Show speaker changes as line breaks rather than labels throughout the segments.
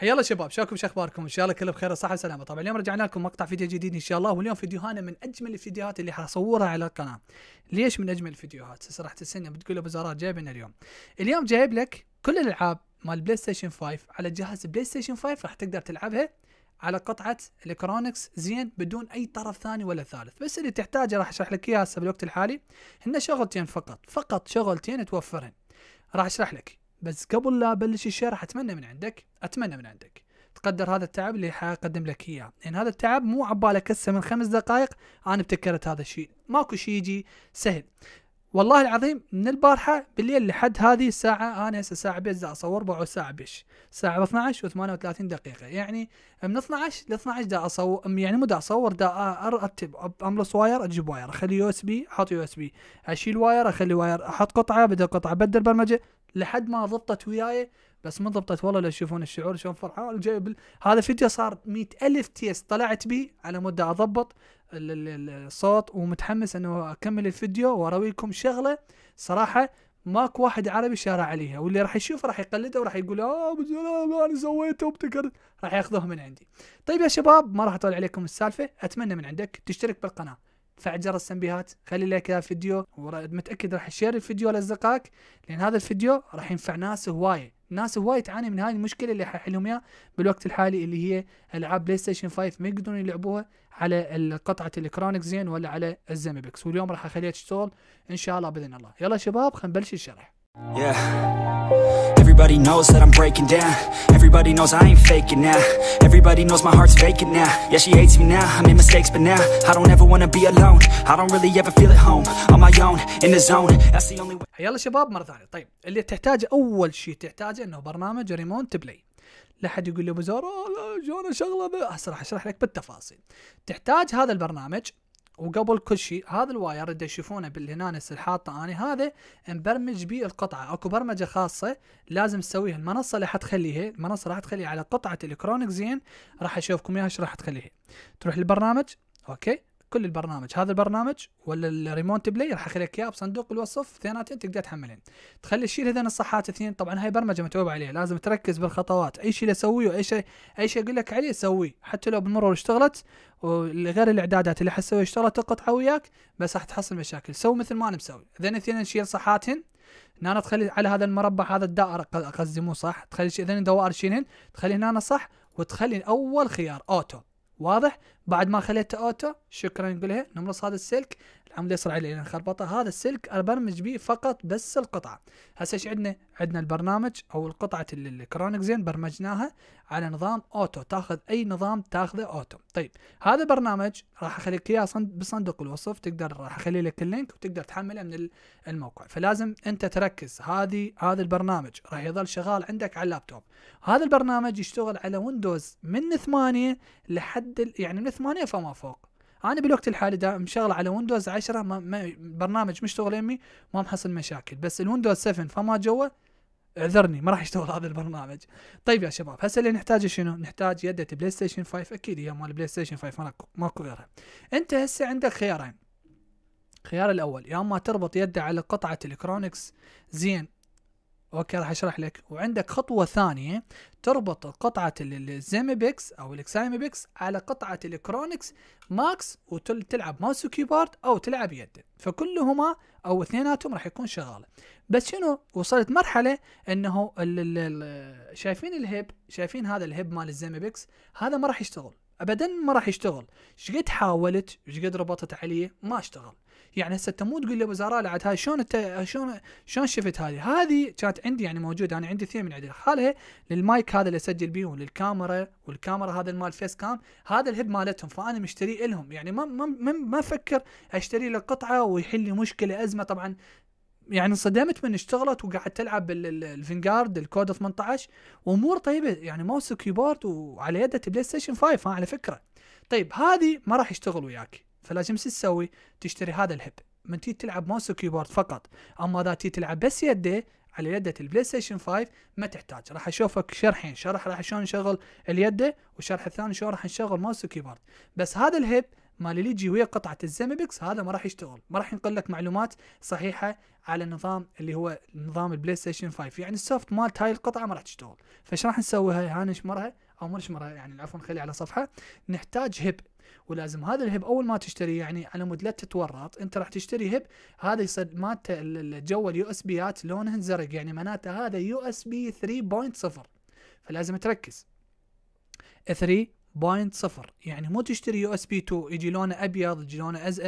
حيا الله شباب شلونكم شو اخباركم ان شاء الله كله بخير وصحه وسلامه طبعا اليوم رجعنا لكم مقطع فيديو جديد ان شاء الله واليوم فيديوهانا من اجمل الفيديوهات اللي حصورها على القناه ليش من اجمل الفيديوهات هسه راح تسالني بتقول ابو زرار جايب لنا اليوم اليوم جايب لك كل الالعاب مال بلاي ستيشن 5 على جهاز بلاي ستيشن 5 راح تقدر تلعبها على قطعه الكترونكس زين بدون اي طرف ثاني ولا ثالث بس اللي تحتاجه راح اشرح لك اياه هسه بالوقت الحالي هن شغلتين فقط فقط شغلتين توفرهن راح اشرح لك بس قبل لا ابلش الشرح اتمنى من عندك اتمنى من عندك تقدر هذا التعب اللي حقدم لك اياه لان هذا التعب مو عبالك هسه من خمس دقائق انا ابتكرت هذا الشيء ماكو شيء يجي سهل والله العظيم من البارحة بالليل لحد هذه الساعة أنا هسه ساعة بيش دا أصور بعد ساعة بيش ساعة 12 و38 دقيقة يعني من 12 ل 12 دا أصور يعني مو دا أصور دا أرتب أملص واير أجيب واير أخلي يو اس بي أحط يو اس بي أشيل واير أخلي واير أحط قطعة بدل قطعة بدل برمجة لحد ما ضبطت وياي بس ما ضبطت والله لو تشوفون الشعور شلون فرحان جايب هذا فيديو صار مئة ألف تيست طلعت به على مدة أضبط الصوت ومتحمس أنه أكمل الفيديو وارويكم شغلة صراحة ماك واحد عربي شارع عليها واللي راح يشوفه راح يقلده وراح يقول اه انا سويته وابتكرت راح ياخذوه من عندي. طيب يا شباب ما راح اطول عليكم السالفه، اتمنى من عندك تشترك بالقناه، فعل جرس التنبيهات خلي لك الفيديو ومتاكد راح تشير الفيديو لاصدقائك لان هذا الفيديو راح ينفع ناس هوايه ناس هواي تعاني من هذه المشكله اللي حيحلهم اياها بالوقت الحالي اللي هي العاب بلاي ستيشن 5 ما يقدرون يلعبوها على قطعه الكرونيك زين ولا على الزمبكس واليوم راح اخليها تشتغل ان شاء الله باذن الله يلا شباب خلينا نبلش الشرح Yeah. Everybody knows that I'm breaking down Everybody knows I ain't faking now Everybody knows my heart's faking now Yeah, she hates me now, I made mistakes but now I don't ever wanna be alone I don't really ever feel at home On my own, in the zone That's the only way يلا شباب مرة ثانية طيب اللي تحتاجه أول شيء تحتاجه أنه برنامج ريمون تبلي لا حد يقول لي ابو زهر شلون شغله راح اشرح لك بالتفاصيل تحتاج هذا البرنامج وقبل كل شيء هذا الواير اللي تشوفونه بالهنانس اللي حاطه اني هذا مبرمج بيه القطعه اكو برمجه خاصه لازم تسويها المنصه اللي حتخليها المنصه راح تخليها على قطعه الكترونيك زين راح اشوفكم اياها ايش راح تخليها تروح للبرنامج اوكي كل البرنامج هذا البرنامج ولا الريموت بلاي راح اخليك لك اياه بصندوق الوصف اثنيناتهم تقدر تحملين تخلي تشيل هذين الصحات اثنين طبعا هاي برمجه متعوب عليها لازم تركز بالخطوات اي شيء اسويه واي شيء اي شيء اقول لك عليه سويه حتى لو بالمرور اشتغلت وغير الاعدادات اللي حسوي اشتغلت القطعه وياك بس راح تحصل مشاكل سوي مثل ما انا مسوي اذا اثنين نشيل صحاتهن هنا تخلي على هذا المربع هذا الدائره قصدي مو صح تخلي اذا دوائر شيلهن تخلي هنا صح وتخلي اول خيار اوتو واضح بعد ما خليته اوتو شكرا نقول نمرص هذا السلك العموديه الصلعيه اللي خربطه هذا السلك ابرمج به فقط بس القطعه هسه ايش عندنا عندنا البرنامج او القطعه الكرونيك زين برمجناها على نظام اوتو تاخذ اي نظام تاخذه اوتو طيب هذا البرنامج راح اخليك اياه بصندوق الوصف تقدر راح اخلي لك اللينك وتقدر تحمله من الموقع فلازم انت تركز هذه هذا البرنامج راح يظل شغال عندك على اللابتوب هذا البرنامج يشتغل على ويندوز من 8 لحد يعني من 8 فما فوق انا بالوقت الحالي دا مشغل على ويندوز 10 ما ما برنامج مشتغل يمي ما محصل مشاكل بس الويندوز 7 فما جوا اعذرني ما راح يشتغل هذا البرنامج طيب يا شباب هسه اللي نحتاجه شنو نحتاج يدة بلاي ستيشن 5 اكيد هي مال بلاي ستيشن 5 ماكو ماكو غيرها انت هسه عندك خيارين الخيار الاول يا اما تربط يده على قطعه الكترونكس زين اوكي راح اشرح لك وعندك خطوه ثانيه تربط قطعه الزيميبكس او الاكسايمبيكس على قطعه الكرونكس ماكس وتلعب ماوس وكيبورد او تلعب يد فكلهما او اثنيناتهم راح يكون شغاله بس شنو وصلت مرحله انه الـ الـ شايفين الهيب شايفين هذا الهيب مال الزيميبكس هذا ما راح يشتغل ابدا ما راح يشتغل شقد حاولت شقد ربطت عليه ما اشتغل يعني هسه انت مو تقول لي ابو لا عاد هاي شلون انت شلون شلون شفت هذه؟ هذه كانت عندي يعني موجوده انا عندي اثنين من عندي خالها للمايك هذا اللي اسجل بيه وللكاميرا والكاميرا هذا المال فيس كام هذا الهيد مالتهم فانا مشتري لهم يعني ما ما ما افكر اشتري له قطعه ويحل لي مشكله ازمه طبعا يعني انصدمت من اشتغلت وقعدت تلعب الفنجارد الكود 18 وامور طيبه يعني ماوس وكيبورد وعلى يده بلاي ستيشن 5 ها على فكره طيب هذه ما راح يشتغل وياك فلازم تسوي تشتري هذا الهب من تيجي تلعب ماوس وكيبورد فقط اما اذا تيجي تلعب بس يده على يدة البلاي ستيشن 5 ما تحتاج راح اشوفك شرحين شرح راح شلون نشغل اليده والشرح الثاني شلون راح نشغل ماوس وكيبورد بس هذا الهب مال اللي يجي ويا قطعه الزمبكس هذا ما راح يشتغل ما راح ينقل لك معلومات صحيحه على النظام اللي هو نظام البلاي ستيشن 5 يعني السوفت مالت هاي القطعه ما راح تشتغل فايش راح نسوي هاي هاي نشمرها او مش مره يعني عفوا نخليه على صفحه نحتاج هب ولازم هذا الهب اول ما تشتري يعني على مود لا تتورط انت راح تشتري هب هذا يصير مات الجو اليو اس بيات لونه زرق يعني معناته هذا يو اس بي 3.0 فلازم تركز 3 بايند صفر يعني مو تشتري يو اس بي 2 يجي لونه ابيض يجي لونه أز...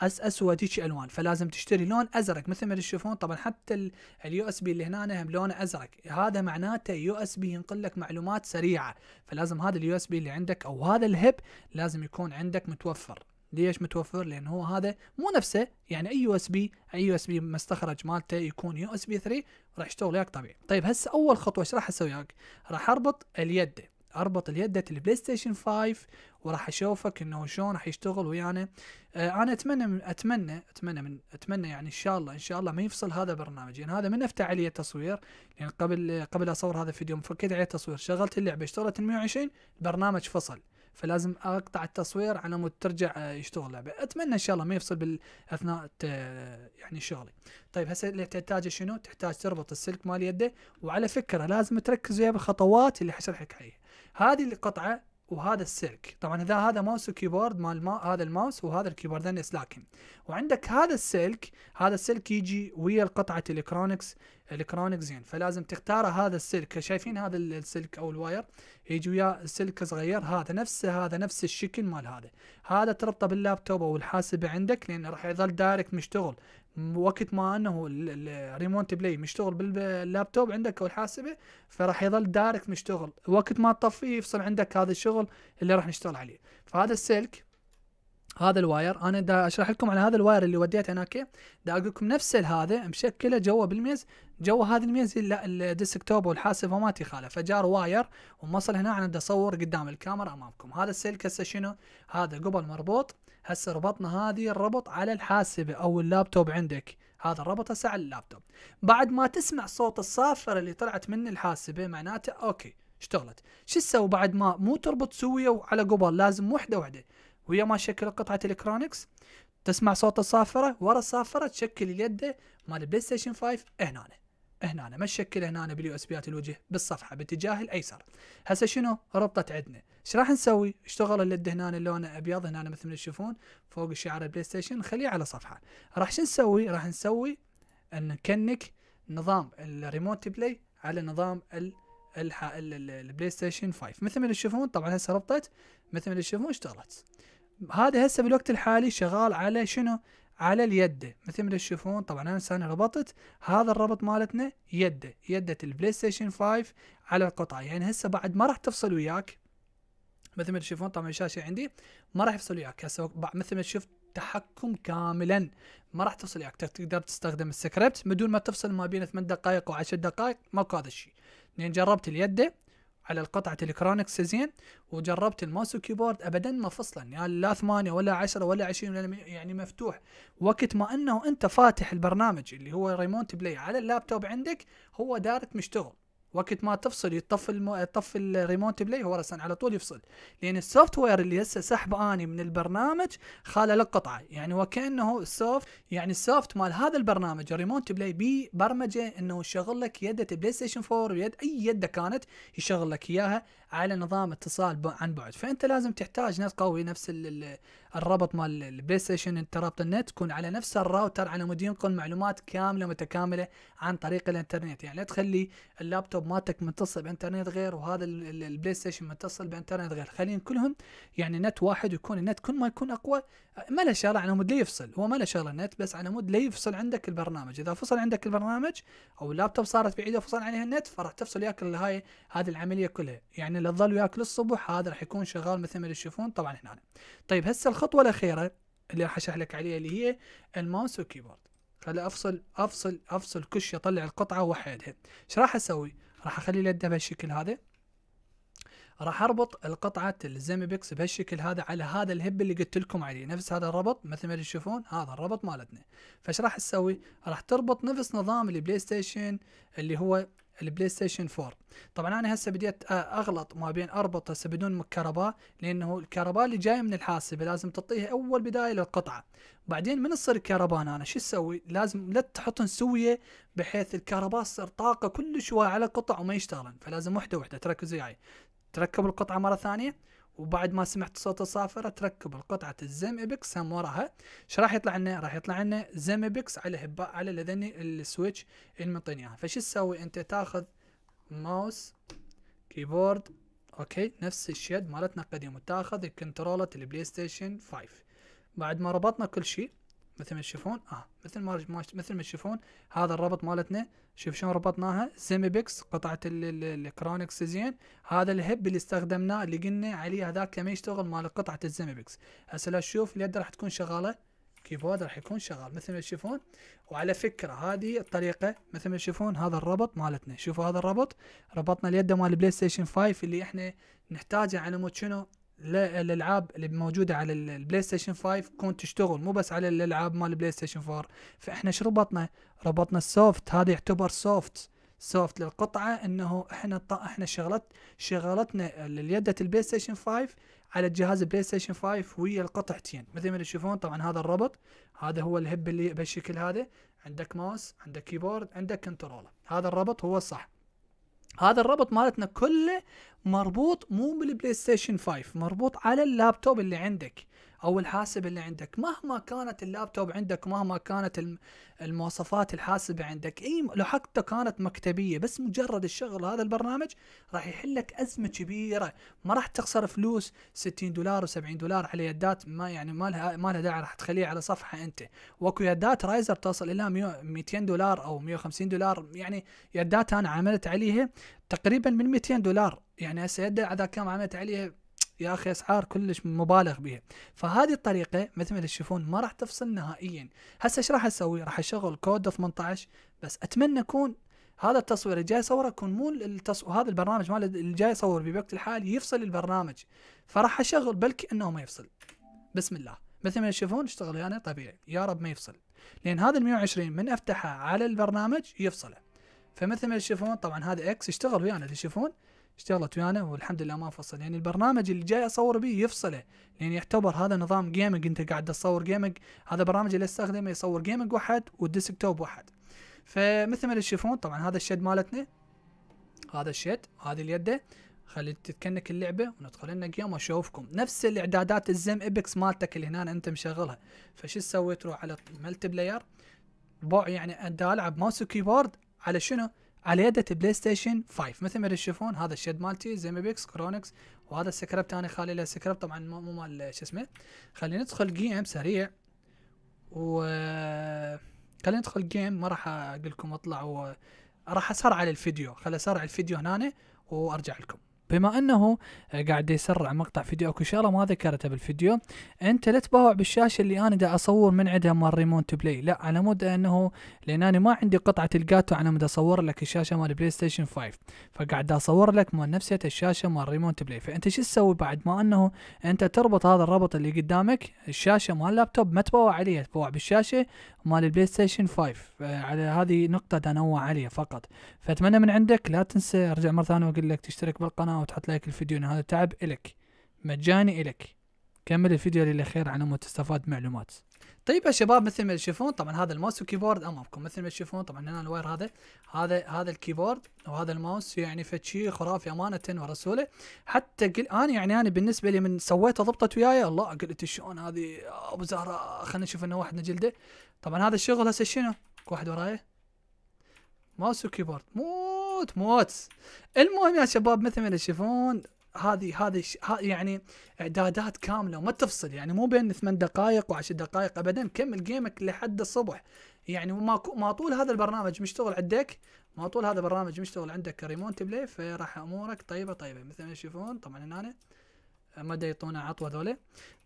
أس اسود هيك الوان فلازم تشتري لون ازرق مثل ما تشوفون طبعا حتى اليو اس بي اللي هنا هم لونه ازرق هذا معناته يو اس بي ينقل لك معلومات سريعه فلازم هذا اليو اس بي اللي عندك او هذا الهب لازم يكون عندك متوفر ليش متوفر؟ لان هو هذا مو نفسه يعني اي يو اس بي اي يو اس بي مستخرج مالته يكون يو اس بي 3 راح يشتغل وياك طبيعي. طيب هسه اول خطوه ايش راح اسوي وياك؟ راح اربط اليد اربط اليدة البلاي ستيشن 5 وراح اشوفك انه شلون راح يشتغل ويانا آه انا اتمنى من اتمنى اتمنى من اتمنى يعني ان شاء الله ان شاء الله ما يفصل هذا البرنامج يعني هذا من افتح عليه التصوير لان قبل قبل اصور هذا الفيديو مفكيت عليه التصوير شغلت اللعبه اشتغلت 120 البرنامج فصل فلازم اقطع التصوير على مود ترجع آه، يشتغل لعبه يعني اتمنى ان شاء الله ما يفصل بال اثناء يعني شغلي طيب هسه اللي تحتاج شنو تحتاج تربط السلك مال يده وعلى فكره لازم تركز ويا بالخطوات اللي حشرح لك عليها هذه القطعه وهذا السلك طبعا اذا هذا ماوس وكيبورد مال ما هذا الماوس وهذا الكيبوردين سلاكن وعندك هذا السلك هذا السلك يجي ويا القطعه الكترونكس الكترونكس زين فلازم تختار هذا السلك شايفين هذا السلك او الواير يجي ويا سلك صغير هذا نفسه هذا نفس الشكل مال هذا هذا تربطه باللابتوب او الحاسبه عندك لان راح يظل دايركت مشتغل وقت ما انه الريموت بلاي مشتغل باللابتوب عندك او الحاسبه فراح يظل دايركت مشتغل وقت ما تطفيه يفصل عندك هذا الشغل اللي راح نشتغل عليه فهذا السلك هذا الواير انا دا اشرح لكم على هذا الواير اللي وديته هناك دا اقول لكم نفس هذا مشكله جوا بالميز جوا هذا الميز الديسكتوب والحاسبه ما تخالف فجار واير ومصل هنا انا دا اصور قدام الكاميرا امامكم هذا السلك هسه شنو هذا قبل مربوط هسه ربطنا هذه الربط على الحاسبة أو اللابتوب عندك هذا الربط هسه على اللابتوب بعد ما تسمع صوت الصافرة اللي طلعت من الحاسبة معناته أوكي اشتغلت شو تسوي بعد ما مو تربط سوية على قبل لازم وحدة وحدة ويا ما شكل قطعة الكترونكس تسمع صوت الصافرة ورا الصافرة تشكل اليد مال بلاي ستيشن 5 هنا هنا تشكل هنا باليو اس بيات الوجه بالصفحه باتجاه الايسر هسه شنو ربطت عندنا ايش راح نسوي اشتغل اللد هنا اللون ابيض هنا مثل ما تشوفون فوق الشعار البلاي ستيشن خليه على صفحه راح شو نسوي راح نسوي ان نكنك نظام الريموت بلاي على نظام ال البلاي ستيشن 5 مثل ما تشوفون طبعا هسه ربطت مثل ما تشوفون اشتغلت هذا هسه بالوقت الحالي شغال على شنو على اليد مثل ما تشوفون طبعا انا ثاني ربطت هذا الربط مالتنا يده يده البلاي ستيشن 5 على القطعه يعني هسه بعد ما راح تفصل وياك مثل ما تشوفون طبعا الشاشه عندي ما راح يفصل وياك هسه مثل ما تشوف تحكم كاملا ما راح تفصل وياك تقدر تستخدم السكريبت بدون ما تفصل ما بين 8 دقائق و10 دقائق ماكو هذا الشيء لان يعني جربت اليده على القطعة الكرونكس زين وجربت الماوس والكيبورد ابدا ما فصلا يعني لا ثمانية ولا عشرة ولا عشرين ولا يعني مفتوح وقت ما انه انت فاتح البرنامج اللي هو ريموت بلاي على اللابتوب عندك هو دارك مشتغل وقت ما تفصل يطفي المو... يطفي الريموت بلاي هو اصلا على طول يفصل لان السوفت وير اللي هسه سحب اني من البرنامج خاله القطعة يعني وكانه السوفت يعني السوفت مال هذا البرنامج الريموت بلاي بي برمجه انه يشغل لك يده بلاي ستيشن 4 ويد اي يده كانت يشغل لك اياها على نظام اتصال عن بعد فانت لازم تحتاج نت قوي نفس الربط مال البلاي ستيشن انت رابط النت تكون على نفس الراوتر على مود ينقل معلومات كامله متكامله عن طريق الانترنت يعني لا تخلي اللابتوب مالتك متصل بانترنت غير وهذا البلاي ستيشن متصل بانترنت غير خليهم كلهم يعني نت واحد ويكون النت كل ما يكون اقوى ما له شغله على مود لا يفصل هو ما له شغله النت بس على مود لا يفصل عندك البرنامج اذا فصل عندك البرنامج او اللابتوب صارت بعيده وفصل عليها النت فراح تفصل ياكل هاي هذه العمليه كلها يعني يعني اللي تظل وياك للصبح هذا راح يكون شغال مثل ما تشوفون طبعا هنا طيب هسه الخطوه الاخيره اللي راح اشرح لك عليها اللي هي الماوس والكيبورد خلي افصل افصل افصل كل شيء اطلع القطعه وحدها ايش راح اسوي راح اخلي اليد بهالشكل هذا راح اربط القطعه الزيمي بيكس بهالشكل هذا على هذا الهب اللي قلت لكم عليه نفس هذا الربط مثل ما تشوفون هذا الربط مالتنا فايش راح تسوي راح تربط نفس نظام البلاي ستيشن اللي هو البلاي ستيشن 4 طبعا انا هسه بديت اغلط ما بين اربط هسه بدون كهرباء لانه الكهرباء اللي جايه من الحاسبه لازم تعطيها اول بدايه للقطعه بعدين من تصير الكهرباء انا شو اسوي لازم لا تحطن سويه بحيث الكهرباء تصير طاقه كل شوي على قطع وما يشتغلن فلازم وحده وحده تركز وياي تركب القطعه مره ثانيه وبعد ما سمعت صوت الصافرة تركب القطعة الزم ابيكس هم وراها ايش راح يطلع لنا؟ راح يطلع لنا زم ابيكس على هبا على لذن السويتش اللي معطيني اياها فش تسوي انت تاخذ ماوس كيبورد اوكي نفس الشيد مالتنا قديم وتاخذ الكنترولة البلاي ستيشن 5 بعد ما ربطنا كل شيء مثل ما تشوفون اه مثل ما مثل ما تشوفون هذا الربط مالتنا شوف شلون ربطناها سيمي بيكس قطعه الكرونكس زين هذا الهب اللي استخدمناه اللي قلنا عليه هذاك لما يشتغل مال قطعه السيمي بيكس هسه لو تشوف اليد راح تكون شغاله كيبورد راح يكون شغال مثل ما تشوفون وعلى فكره هذه الطريقه مثل ما تشوفون هذا الربط مالتنا شوفوا هذا الربط ربطنا اليد مال البلاي ستيشن 5 اللي احنا نحتاجه على مود شنو الالعاب اللي موجوده على البلاي ستيشن 5 تكون تشتغل مو بس على الالعاب مال البلاي ستيشن 4 فاحنا شو ربطنا؟ ربطنا السوفت هذا يعتبر سوفت سوفت للقطعه انه احنا احنا شغلت شغلتنا اليدة البلاي ستيشن 5 على الجهاز البلاي ستيشن 5 ويا القطعتين مثل ما تشوفون طبعا هذا الربط هذا هو الهب اللي بالشكل هذا عندك ماوس عندك كيبورد عندك كنترولر هذا الربط هو الصح هذا الربط مالتنا كله مربوط مو بالبلاي ستيشن 5 مربوط على اللابتوب اللي عندك او الحاسب اللي عندك مهما كانت اللابتوب عندك مهما كانت المواصفات الحاسبه عندك اي لو حتى كانت مكتبيه بس مجرد الشغل هذا البرنامج راح يحل لك ازمه كبيره ما راح تخسر فلوس 60 دولار و70 دولار على يدات ما يعني ما لها ما لها داعي راح تخليه على صفحه انت واكو يدات رايزر توصل الى 200 دولار او 150 دولار يعني يدات انا عملت عليها تقريبا من 200 دولار يعني هسه يد على كم عملت عليها يا اخي اسعار كلش مبالغ بها فهذه الطريقه مثل ما تشوفون ما راح تفصل نهائيا هسه ايش راح اسوي راح اشغل كود 18 بس اتمنى يكون هذا التصوير الجاي اصوره يكون مو التص... هذا البرنامج مال اللي جاي اصور بوقت الحالي يفصل البرنامج فراح اشغل بلكي انه ما يفصل بسم الله مثل ما تشوفون اشتغل ويانا يعني طبيعي يا رب ما يفصل لان هذا ال 120 من افتحه على البرنامج يفصله فمثل ما تشوفون طبعا هذا اكس اشتغل ويانا يعني تشوفون اشتغلت ويانا والحمد لله ما فصل يعني البرنامج اللي جاي اصور به يفصله لان يعني يعتبر هذا نظام جيمنج انت قاعد تصور جيمنج هذا برنامج اللي استخدمه يصور جيمنج واحد والديسكتوب واحد فمثل ما تشوفون طبعا هذا الشد مالتنا هذا الشد هذه اليده خلي تتكنك اللعبه وندخل لنا جيم واشوفكم نفس الاعدادات الزم ابكس مالتك اللي هنا انت مشغلها فش تسوي تروح على ملتي بلاير بوع يعني انت العب ماوس وكيبورد على شنو على يدة بلاي ستيشن 5 مثل ما تشوفون هذا الشيد مالتي زي ما بيكس كرونكس وهذا السكرب انا خالي له سكرب طبعا مو مال شو اسمه خلينا ندخل جيم سريع و خلينا ندخل جيم ما راح اقول لكم اطلع و راح اسرع على الفيديو خلي اسرع الفيديو هنا وارجع لكم بما انه آه، قاعد يسرع مقطع فيديو اكو شغله ما ذكرتها بالفيديو انت لا تباوع بالشاشه اللي انا دا اصور من عندها مال ريموت بلاي لا على مود انه لان انا ما عندي قطعه الجاتو على مود اصور لك الشاشه مال بلاي ستيشن 5 فقاعد اصور لك مال نفسها الشاشه مال ريموت بلاي فانت شو تسوي بعد ما انه انت تربط هذا الربط اللي قدامك الشاشه مال اللابتوب ما تباوع عليها تباوع بالشاشه مال البلاي ستيشن 5 على هذه نقطه انوه عليها فقط فاتمنى من عندك لا تنسى ارجع مره ثانيه واقول لك تشترك بالقناه وتحط لايك الفيديو ان هذا تعب الك مجاني الك كمل الفيديو اللي خير على مود تستفاد معلومات طيب يا شباب مثل ما تشوفون طبعا هذا الماوس والكيبورد امامكم مثل ما تشوفون طبعا هنا الواير هذا هذا هذا الكيبورد وهذا الماوس يعني فشي خرافي امانه ورسوله حتى قل انا يعني انا بالنسبه لي من سويته ضبطت وياي الله قلت شلون هذه ابو زهره خلينا نشوف انه واحد نجلده طبعا هذا الشغل هسه شنو؟ واحد وراي ماوس وكيبورد مو موت موت المهم يا شباب مثل ما تشوفون هذه هذه يعني اعدادات كامله وما تفصل يعني مو بين ثمان دقائق وعشر دقائق ابدا كمل جيمك لحد الصبح يعني ما ما طول هذا البرنامج مشتغل عندك ما طول هذا البرنامج مشتغل عندك كريمونت بلاي فراح امورك طيبه طيبه مثل ما تشوفون طبعا هنا مدى يعطونا عطوه ذولا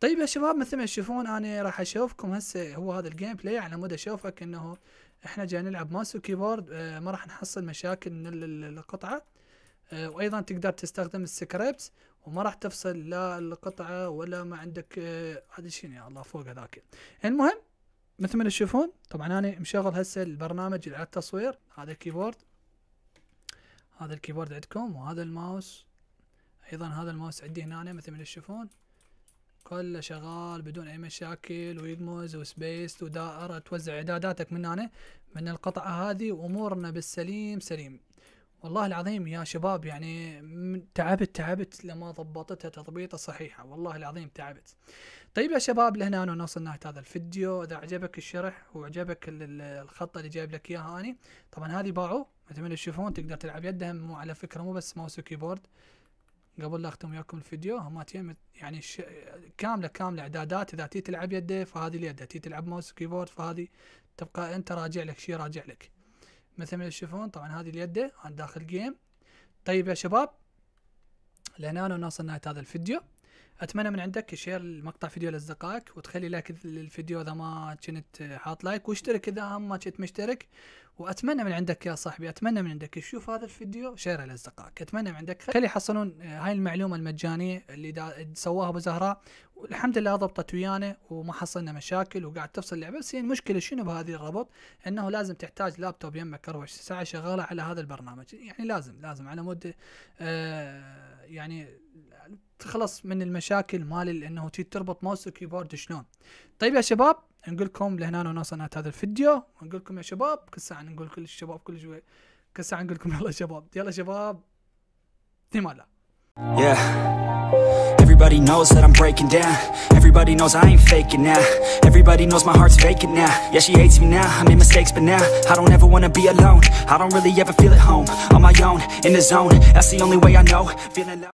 طيب يا شباب مثل ما تشوفون انا راح اشوفكم هسه هو هذا الجيم بلاي على مود اشوفك انه احنا جاي نلعب ماوس وكيبورد آه، ما راح نحصل مشاكل من القطعه آه، وايضا تقدر تستخدم السكريبت وما راح تفصل لا القطعه ولا ما عندك هذا آه، شنو يا الله فوق هذاك المهم مثل ما تشوفون طبعا انا مشغل هسه البرنامج اللي على التصوير هذا الكيبورد هذا الكيبورد عندكم وهذا الماوس ايضا هذا الماوس عندي هنا مثل ما تشوفون كله شغال بدون اي مشاكل ويقمز وسبيس ودائره توزع اعداداتك من هنا من القطعه هذه وامورنا بالسليم سليم والله العظيم يا شباب يعني تعبت تعبت لما ضبطتها تضبيطه صحيحه والله العظيم تعبت طيب يا شباب لهنا انا وصلنا نهايه هذا الفيديو اذا عجبك الشرح وعجبك الخطه اللي جايب لك اياها اني طبعا هذه باعوا مثل ما تشوفون تقدر تلعب يدها مو على فكره مو بس ماوس وكيبورد قبل لا اختم وياكم الفيديو هما يعني ش... كامله كامله اعدادات اذا تي تلعب يده فهذه اليد تي تلعب ماوس كيبورد فهذه تبقى انت راجع لك شيء راجع لك مثل ما تشوفون طبعا هذه اليد انا داخل جيم طيب يا شباب لهنا وصلنا نهايه هذا الفيديو اتمنى من عندك شير المقطع فيديو لاصدقائك وتخلي لايك للفيديو اذا ما كنت حاط لايك واشترك اذا ما كنت مشترك واتمنى من عندك يا صاحبي اتمنى من عندك تشوف هذا الفيديو شيره لاصدقائك اتمنى من عندك خلي يحصلون هاي المعلومه المجانيه اللي سواها ابو زهراء والحمد لله ضبطت ويانا وما حصلنا مشاكل وقاعد تفصل اللعبه بس هي المشكله شنو بهذه الربط انه لازم تحتاج لابتوب يمك 24 ساعه شغاله على هذا البرنامج يعني لازم لازم على مود آه يعني تخلص من المشاكل مال انه تربط ماوس وكيبورد شلون طيب يا شباب نقول لكم لهنا ونوصل نهايه هذا الفيديو ونقول لكم يا شباب كل ساعه نقول كل الشباب كل شوي كل ساعه نقول لكم يلا شباب يلا شباب الله Yeah. Everybody knows that I'm breaking down Everybody knows I ain't faking now Everybody knows my heart's faking now Yeah, she hates me now, I made mistakes but now I don't ever wanna be alone I don't really ever feel at home On my own, in the zone That's the only way I know Feeling